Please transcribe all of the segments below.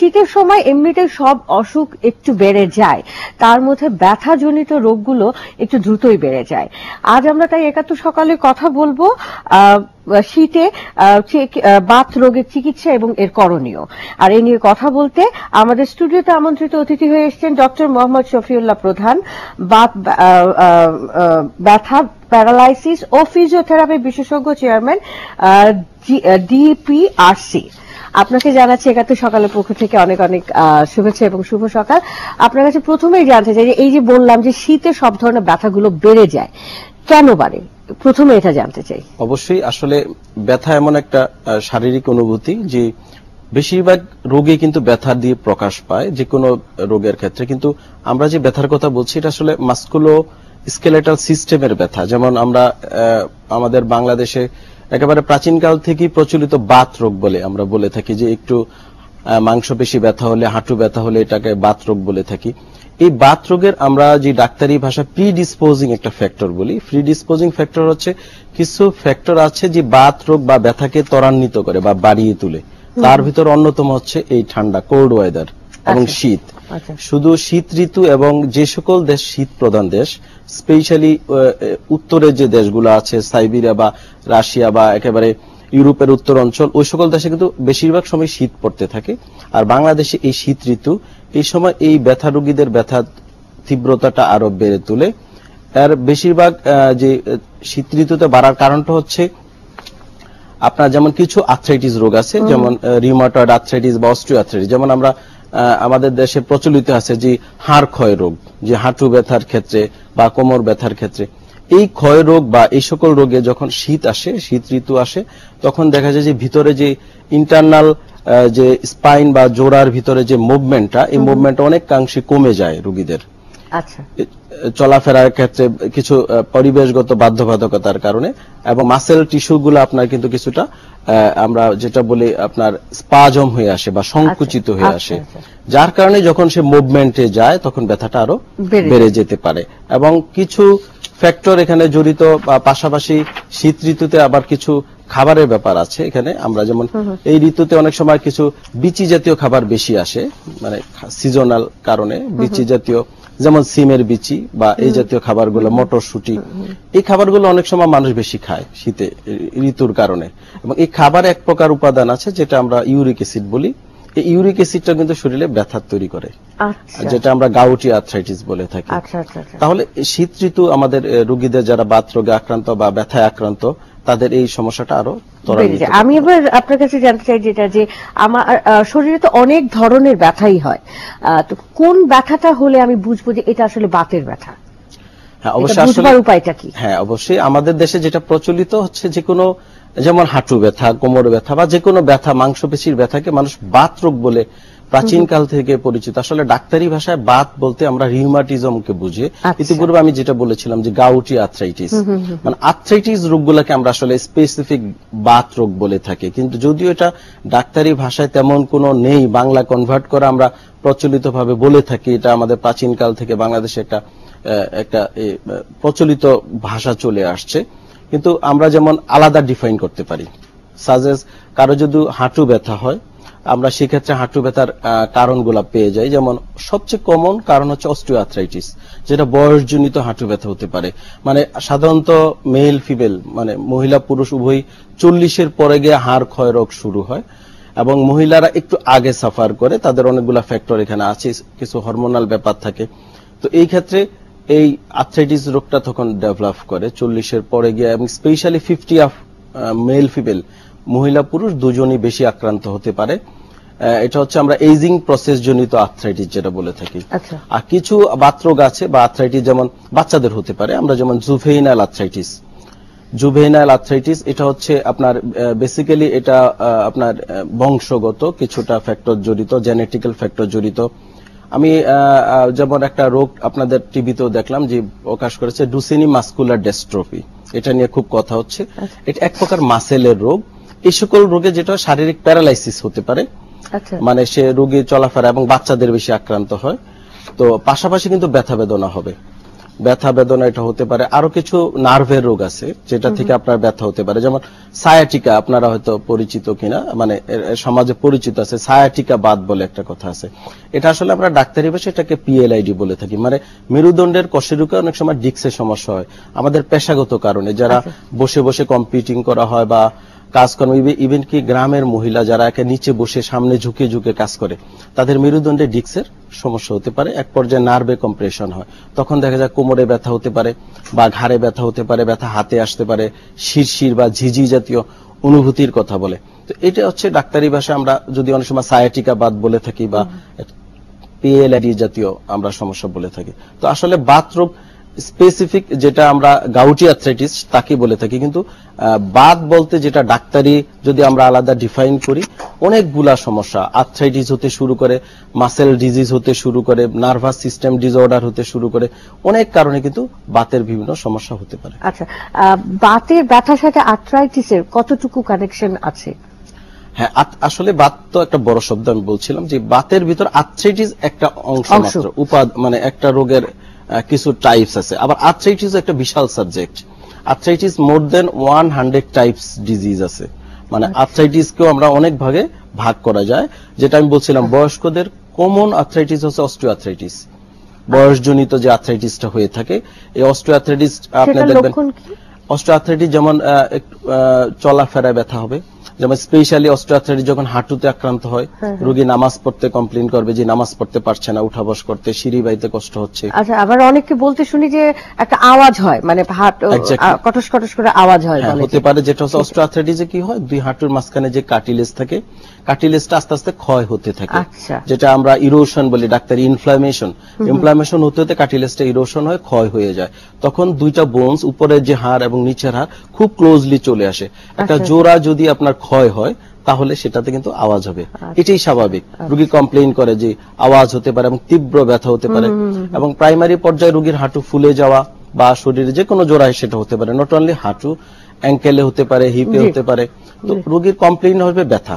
শীতের সময় এমনিতেই সব অসুখ একটু বেড়ে যায় তার মধ্যে জনিত রোগগুলো একটু দ্রুতই বেড়ে যায় আজ আমরা তাই একাত্তর সকালে কথা বলবো শীতে বাত রোগের চিকিৎসা এবং এর করণীয় আর এ নিয়ে কথা বলতে আমাদের স্টুডিওতে আমন্ত্রিত অতিথি হয়ে এসছেন ডক্টর মোহাম্মদ শফিউল্লাহ প্রধান বাত ব্যথা প্যারালাইসিস ও ফিজিওথেরাপি বিশেষজ্ঞ চেয়ারম্যান ডিপিআরসি আপনাকে জানাচ্ছি একাত্তর সকালের পক্ষ থেকে অনেক অনেক শুভেচ্ছা এবং শুভ সকাল আপনার কাছে প্রথমেই জানতে চাই যে এই যে বললাম যে শীতে সব ধরনের ব্যথাগুলো বেড়ে যায় কেন বাড়ে প্রথমে এটা জানতে চাই অবশ্যই আসলে ব্যথা এমন একটা শারীরিক অনুভূতি যে বেশিরভাগ রোগে কিন্তু ব্যথা দিয়ে প্রকাশ পায় যে কোনো রোগের ক্ষেত্রে কিন্তু আমরা যে ব্যথার কথা বলছি এটা আসলে মাস্কুলো স্কেলেটাল সিস্টেমের ব্যথা যেমন আমরা আমাদের বাংলাদেশে একেবারে প্রাচীনকাল থেকেই প্রচলিত বাত রোগ বলে আমরা বলে থাকি যে একটু মাংস পেশি ব্যথা হলে হাঁটু ব্যথা হলে এটাকে বাত রোগ বলে থাকি এই বাত রোগের আমরা যে ডাক্তারি ভাষা ডিসপোজিং একটা ফ্যাক্টর বলি ডিসপোজিং ফ্যাক্টর হচ্ছে কিছু ফ্যাক্টর আছে যে বাত রোগ বা ব্যথাকে ত্বরান্বিত করে বা বাড়িয়ে তুলে তার ভিতর অন্যতম হচ্ছে এই ঠান্ডা কোল্ড ওয়েদার এবং আচ্ছা। শীত আচ্ছা। শুধু শীত ঋতু এবং যে সকল দেশ শীত প্রধান দেশ স্পেশালি উত্তরের যে দেশগুলো আছে সাইবেরিয়া বা রাশিয়া বা একেবারে ইউরোপের উত্তর অঞ্চল ওই সকল দেশে কিন্তু বেশিরভাগ সময় শীত পড়তে থাকে আর বাংলাদেশে এই শীত ঋতু এই সময় এই ব্যথা রোগীদের ব্যথা তীব্রতাটা আরো বেড়ে তোলে এর বেশিরভাগ যে শীত ঋতুতে বাড়ার কারণটা হচ্ছে আপনার যেমন কিছু আর্থ্রাইটিস রোগ আছে যেমন রিমাটয়েড আর্থ্রাইটিস বা অস্ট্রিও আর্থ্রাইটিস যেমন আমরা আমাদের দেশে প্রচলিত আছে যে হাড় ক্ষয় রোগ যে হাঁটু ব্যথার ক্ষেত্রে বা কোমর ব্যথার ক্ষেত্রে এই ক্ষয় রোগ বা এই সকল রোগে যখন শীত আসে শীত ঋতু আসে তখন দেখা যায় যে ভিতরে যে ইন্টারনাল যে স্পাইন বা জোড়ার ভিতরে যে মুভমেন্টটা এই মুভমেন্টটা অনেকাংশে কমে যায় রোগীদের আচ্ছা। চলাফেরার ক্ষেত্রে কিছু পরিবেশগত বাধ্যবাধকতার কারণে এবং মাসেল টিস্যুগুলো আপনার কিন্তু কিছুটা আমরা যেটা বলি আপনার স্পাজম হয়ে আসে বা সংকুচিত আচ্ছা, হয়ে আচ্ছা, আসে যার কারণে যখন সে মুভমেন্টে যায় তখন ব্যথাটা আরো বেড়ে যেতে পারে এবং কিছু ফ্যাক্টর এখানে জড়িত বা পাশাপাশি শীত ঋতুতে আবার কিছু খাবারের ব্যাপার আছে এখানে আমরা যেমন এই ঋতুতে অনেক সময় কিছু বিচি জাতীয় খাবার বেশি আসে মানে সিজনাল কারণে বিচি জাতীয় যেমন সিমের বিচি বা এই জাতীয় খাবারগুলো মটরশুটি এই খাবারগুলো অনেক সময় মানুষ বেশি খায় শীতে ঋতুর কারণে এবং এই খাবার এক প্রকার উপাদান আছে যেটা আমরা ইউরিক অ্যাসিড বলি এই ইউরিক অ্যাসিডটা কিন্তু শরীরে ব্যথা তৈরি করে আচ্ছা। যেটা আমরা গাউটি আর্থ্রাইটিস বলে থাকি আচ্ছা, আচ্ছা, তাহলে শীত ঋতু আমাদের রুগীদের যারা বাত রোগে আক্রান্ত বা ব্যথায় আক্রান্ত তাদের এই সমস্যাটা আরো আমি এবার আপনার কাছে জানতে চাই যেটা যে আমার শরীরে তো অনেক ধরনের ব্যথাই হয় তো কোন ব্যথাটা হলে আমি বুঝবো যে এটা আসলে বাতের ব্যথা হ্যাঁ অবশ্যই উপায়টা কি হ্যাঁ অবশ্যই আমাদের দেশে যেটা প্রচলিত হচ্ছে যে কোনো যেমন হাঁটু ব্যথা কোমর ব্যথা বা যে কোনো ব্যথা মাংসপেশির ব্যথাকে মানুষ বাত রোগ বলে প্রাচীনকাল থেকে পরিচিত আসলে ডাক্তারি ভাষায় বাত বলতে আমরা রিউমাটিজমকে বুঝি আচ্ছা। ইতিপূর্বে আমি যেটা বলেছিলাম যে গাউটি আর্থ্রাইটিস মানে আর্থ্রাইটিস রোগগুলোকে আমরা আসলে স্পেসিফিক বাত রোগ বলে থাকি কিন্তু যদিও এটা ডাক্তারি ভাষায় তেমন কোনো নেই বাংলা কনভার্ট করে আমরা প্রচলিতভাবে বলে থাকি এটা আমাদের প্রাচীনকাল থেকে বাংলাদেশে একটা একটা প্রচলিত ভাষা চলে আসছে কিন্তু আমরা যেমন আলাদা ডিফাইন করতে পারি সাজেস কারো যদি হাঁটু ব্যথা হয় আমরা সেক্ষেত্রে হাঁটু ব্যথার কারণগুলো পেয়ে যাই যেমন সবচেয়ে কমন কারণ হচ্ছে অস্টিওআর্থ্রাইটিস যেটা বয়সজনিত হাঁটু ব্যথা হতে পারে মানে সাধারণত মেল ফিমেল মানে মহিলা পুরুষ উভয় চল্লিশের পরে গিয়ে হাড় ক্ষয় রোগ শুরু হয় এবং মহিলারা একটু আগে সাফার করে তাদের অনেকগুলা ফ্যাক্টর এখানে আছে কিছু হরমোনাল ব্যাপার থাকে তো এই ক্ষেত্রে এই আর্থ্রাইটিস রোগটা তখন ডেভেলপ করে চল্লিশের পরে গিয়ে এবং specially fifty of male female মহিলা পুরুষ দুজনই বেশি আক্রান্ত হতে পারে এটা হচ্ছে আমরা এইজিং প্রসেস জনিত আর্থ্রাইটিস যেটা বলে থাকি আচ্ছা। আর কিছু বাতরোগ আছে বা আর্থ্রাইটিস যেমন বাচ্চাদের হতে পারে আমরা যেমন জুভেইনাল আর্থ্রাইটিস জুভেইনাল আর্থ্রাইটিস এটা হচ্ছে আপনার বেসিক্যালি এটা আপনার বংশগত কিছুটা ফ্যাক্টর জড়িত জেনেটিক্যাল ফ্যাক্টর জড়িত আমি যেমন একটা রোগ আপনাদের টিভিতেও দেখলাম যে প্রকাশ করেছে ডুসিনি মাস্কুলার ডেস্ট্রফি এটা নিয়ে খুব কথা হচ্ছে আচ্ছা। এটা এক প্রকার মাসেলের রোগ এই সকল রোগে যেটা শারীরিক প্যারালাইসিস হতে পারে আচ্ছা। মানে সে রোগী চলাফেরা এবং বাচ্চাদের বেশি আক্রান্ত হয় তো পাশাপাশি কিন্তু ব্যথা বেদনা হবে ব্যথা বেদনা এটা হতে পারে আরো কিছু নার্ভের রোগ আছে যেটা থেকে আপনার ব্যথা হতে পারে যেমন সায়াটিকা আপনারা হয়তো পরিচিত কিনা মানে সমাজে পরিচিত আছে সায়াটিকা বাদ বলে একটা কথা আছে এটা আসলে আমরা ডাক্তারি ভাষা এটাকে পিএলআইডি বলে থাকি মানে মেরুদণ্ডের কশেরুকে অনেক সময় ডিক্সের সমস্যা হয় আমাদের পেশাগত কারণে যারা আচ্ছা। বসে বসে কম্পিটিং করা হয় বা কাজকর্ম ইভেন কি গ্রামের মহিলা যারা একে নিচে বসে সামনে ঝুঁকে ঝুঁকে কাজ করে তাদের মেরুদণ্ডে ডিক্সের সমস্যা হতে পারে এক পর্যায়ে নার্ভে কম্প্রেশন হয় তখন দেখা যায় কোমরে ব্যথা হতে পারে বা ঘাড়ে ব্যথা হতে পারে ব্যথা হাতে আসতে পারে শিরশির বা ঝিঝি জাতীয় অনুভূতির কথা বলে তো এটা হচ্ছে ডাক্তারি ভাষায় আমরা যদি অনেক সময় সায়াটিকা বাদ বলে থাকি বা পিএলআইডি জাতীয় আমরা সমস্যা বলে থাকি তো আসলে বাতরোগ স্পেসিফিক যেটা আমরা গাউটি অ্যাথলেটিস তাকে বলে থাকি কিন্তু বাদ বলতে যেটা ডাক্তারি যদি আমরা আলাদা ডিফাইন করি অনেকগুলা সমস্যা আর্থ্রাইটিস হতে শুরু করে মাসেল ডিজিজ হতে শুরু করে নার্ভাস সিস্টেম ডিসঅর্ডার হতে শুরু করে অনেক কারণে কিন্তু বাতের বিভিন্ন সমস্যা হতে পারে আচ্ছা বাতের ব্যথার সাথে আর্থ্রাইটিসের কতটুকু কানেকশন আছে হ্যাঁ আসলে বাত তো একটা বড় শব্দ আমি বলছিলাম যে বাতের ভিতর আর্থ্রাইটিস একটা অংশ মাত্র উপাদ মানে একটা রোগের কিছু টাইপস আছে আবার আর্থ্রাইটিস একটা বিশাল subject arthritis more than one hundred types disease আছে মানে আর্থ্রাইটিসকেও আমরা অনেক ভাগে ভাগ করা যায় যেটা আমি বলছিলাম আচ্ছা। বয়স্কদের কমন আর্থ্রাইটিস হচ্ছে অস্ট্রিও আর্থ্রাইটিস বয়সজনিত যে আর্থ্রাইটিসটা হয়ে থাকে এই অস্ট্রিও আর্থ্রাইটিস আপনি দেখবেন অস্ট্রিও আর্থ্রাইটিস যেমন চলাফেরায় ব্যথা হবে যেমন স্পেশালি অস্ট্রাথারি যখন হাঁটুতে আক্রান্ত হয় হ্যাঁ, হ্যাঁ। রোগী নামাজ পড়তে কমপ্লেন করবে যে নামাজ পড়তে পারছে না উঠা বস করতে সিঁড়ি বাইতে কষ্ট হচ্ছে আচ্ছা আবার অনেকে বলতে শুনি যে একটা আওয়াজ হয় মানে হাট কটস কটস করে আওয়াজ হয় হ্যাঁ, হতে পারে যেটা হচ্ছে যে কি হয় দুই হাঁটুর মাঝখানে যে কাটিলেজ থাকে কার্টিলেজটা আস্তে আস্তে ক্ষয় হতে থাকে আচ্ছা। যেটা আমরা ইরোশন বলি ডাক্তার ইনফ্লামেশন ইনফ্লামেশন হতে হতে কার্টিলেজটা ইরোশন হয় ক্ষয় হয়ে যায় তখন দুইটা বোনস উপরের যে হাড় এবং নিচের হাড় খুব ক্লোজলি চলে আসে একটা আচ্ছা। জোড়া যদি আপনার ক্ষয় হয় তাহলে সেটাতে কিন্তু আওয়াজ হবে আচ্ছা। এটাই স্বাভাবিক রুগী কমপ্লেন করে যে আওয়াজ হতে পারে এবং তীব্র ব্যথা হতে পারে এবং প্রাইমারি পর্যায়ে রুগীর হাঁটু ফুলে যাওয়া বা শরীরে যে কোনো জোড়ায় সেটা হতে পারে নট অনলি হাঁটু অ্যাঙ্কেলে হতে পারে হিপে হতে পারে তো রুগীর কমপ্লেন হবে ব্যথা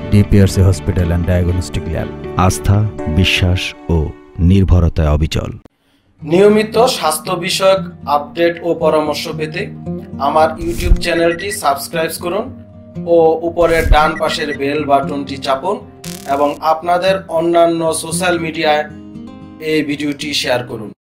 DPRC hospital and diagnostic lab আস্থা বিশ্বাস ও নির্ভরতায় অবিচল নিয়মিত স্বাস্থ্য বিষয়ক আপডেট ও পরামর্শ পেতে আমার ইউটিউব চ্যানেলটি সাবস্ক্রাইব করুন ও উপরের ডান পাশের বেল বাটনটি চাপুন এবং আপনাদের অন্যান্য সোশ্যাল মিডিয়ায় এই ভিডিওটি শেয়ার করুন